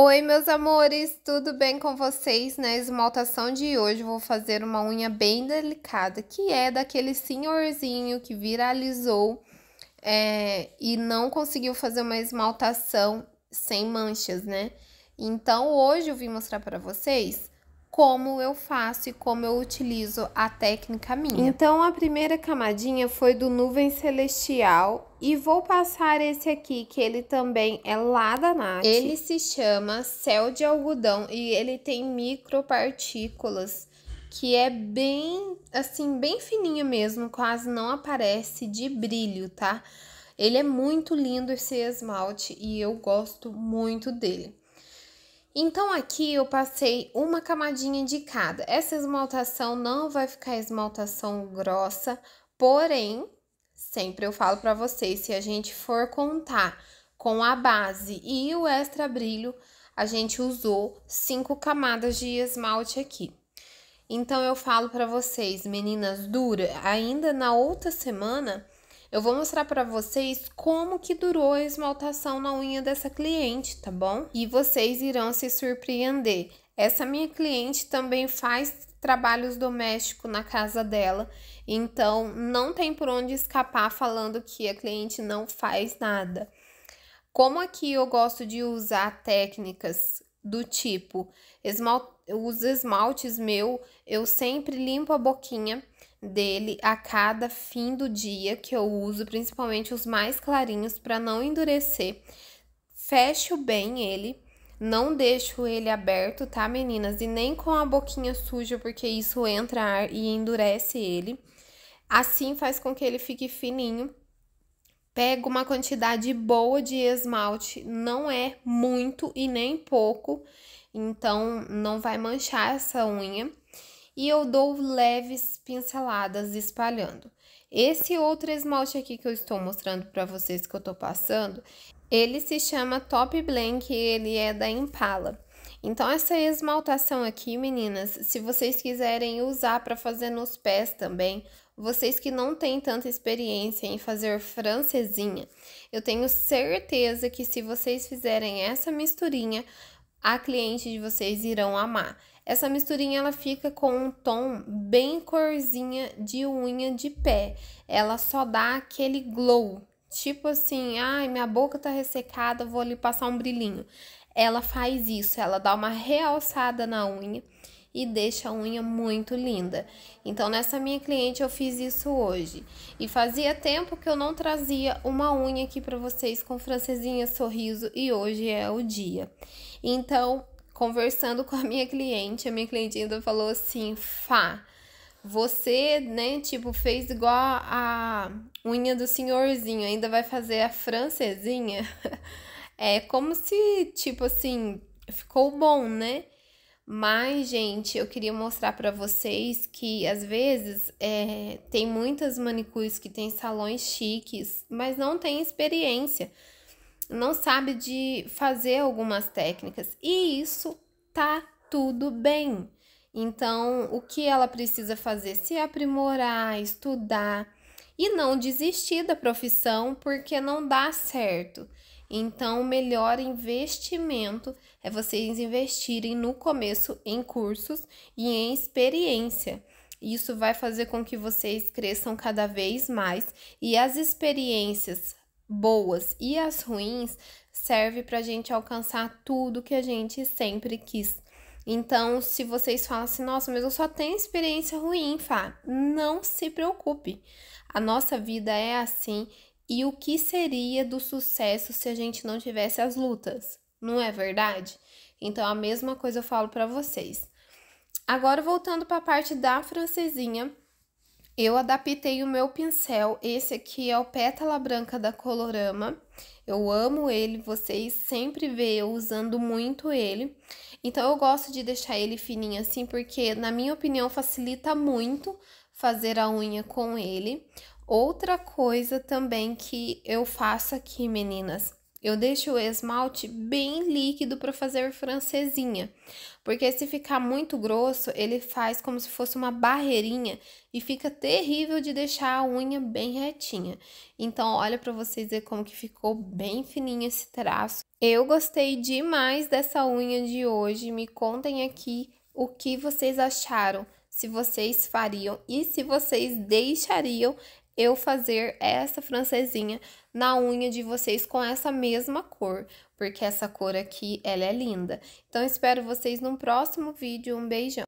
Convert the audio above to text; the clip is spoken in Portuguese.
Oi, meus amores, tudo bem com vocês? Na esmaltação de hoje, vou fazer uma unha bem delicada, que é daquele senhorzinho que viralizou é, e não conseguiu fazer uma esmaltação sem manchas, né? Então, hoje eu vim mostrar para vocês como eu faço e como eu utilizo a técnica minha. Então a primeira camadinha foi do Nuvem Celestial e vou passar esse aqui que ele também é lá da Nath. Ele se chama Céu de Algodão e ele tem micropartículas que é bem assim, bem fininho mesmo, quase não aparece de brilho, tá? Ele é muito lindo esse esmalte e eu gosto muito dele. Então aqui eu passei uma camadinha de cada. Essa esmaltação não vai ficar esmaltação grossa, porém, sempre eu falo para vocês, se a gente for contar com a base e o extra brilho, a gente usou cinco camadas de esmalte aqui. Então eu falo para vocês, meninas, dura ainda na outra semana eu vou mostrar para vocês como que durou a esmaltação na unha dessa cliente, tá bom? E vocês irão se surpreender. Essa minha cliente também faz trabalhos domésticos na casa dela, então não tem por onde escapar falando que a cliente não faz nada. Como aqui eu gosto de usar técnicas do tipo: esmal os esmaltes meu, eu sempre limpo a boquinha dele a cada fim do dia que eu uso, principalmente os mais clarinhos para não endurecer. Fecho bem ele, não deixo ele aberto, tá, meninas? E nem com a boquinha suja, porque isso entra ar e endurece ele. Assim faz com que ele fique fininho pega uma quantidade boa de esmalte, não é muito e nem pouco, então não vai manchar essa unha. E eu dou leves pinceladas espalhando. Esse outro esmalte aqui que eu estou mostrando para vocês que eu tô passando, ele se chama Top Blank, e ele é da Impala. Então, essa esmaltação aqui, meninas, se vocês quiserem usar para fazer nos pés também, vocês que não têm tanta experiência em fazer francesinha, eu tenho certeza que se vocês fizerem essa misturinha, a cliente de vocês irão amar. Essa misturinha ela fica com um tom bem corzinha de unha de pé. Ela só dá aquele glow, tipo assim, ai, minha boca tá ressecada, vou ali passar um brilhinho ela faz isso, ela dá uma realçada na unha e deixa a unha muito linda. Então, nessa minha cliente, eu fiz isso hoje. E fazia tempo que eu não trazia uma unha aqui para vocês com francesinha sorriso e hoje é o dia. Então, conversando com a minha cliente, a minha cliente ainda falou assim: Fá, você, né, tipo, fez igual a unha do senhorzinho, ainda vai fazer a francesinha? É como se, tipo assim, ficou bom, né? Mas, gente, eu queria mostrar para vocês que às vezes é, tem muitas manicures que tem salões chiques, mas não tem experiência, não sabe de fazer algumas técnicas. E isso tá tudo bem. Então, o que ela precisa fazer? Se aprimorar, estudar e não desistir da profissão porque não dá certo. Então, o melhor investimento é vocês investirem no começo em cursos e em experiência. Isso vai fazer com que vocês cresçam cada vez mais e as experiências boas e as ruins servem para a gente alcançar tudo que a gente sempre quis. Então, se vocês falam assim, nossa, mas eu só tenho experiência ruim, Fá, não se preocupe. A nossa vida é assim e o que seria do sucesso se a gente não tivesse as lutas? Não é verdade? Então a mesma coisa eu falo para vocês. Agora voltando para a parte da francesinha, eu adaptei o meu pincel. Esse aqui é o Pétala Branca da Colorama. Eu amo ele, vocês sempre vê eu usando muito ele. Então eu gosto de deixar ele fininho assim, porque na minha opinião facilita muito fazer a unha com ele. Outra coisa também que eu faço aqui, meninas, eu deixo o esmalte bem líquido para fazer francesinha, porque se ficar muito grosso, ele faz como se fosse uma barreirinha e fica terrível de deixar a unha bem retinha. Então, olha para vocês ver como que ficou bem fininho esse traço. Eu gostei demais dessa unha de hoje, me contem aqui o que vocês acharam se vocês fariam e se vocês deixariam eu fazer essa francesinha na unha de vocês com essa mesma cor, porque essa cor aqui, ela é linda. Então, espero vocês num próximo vídeo. Um beijão!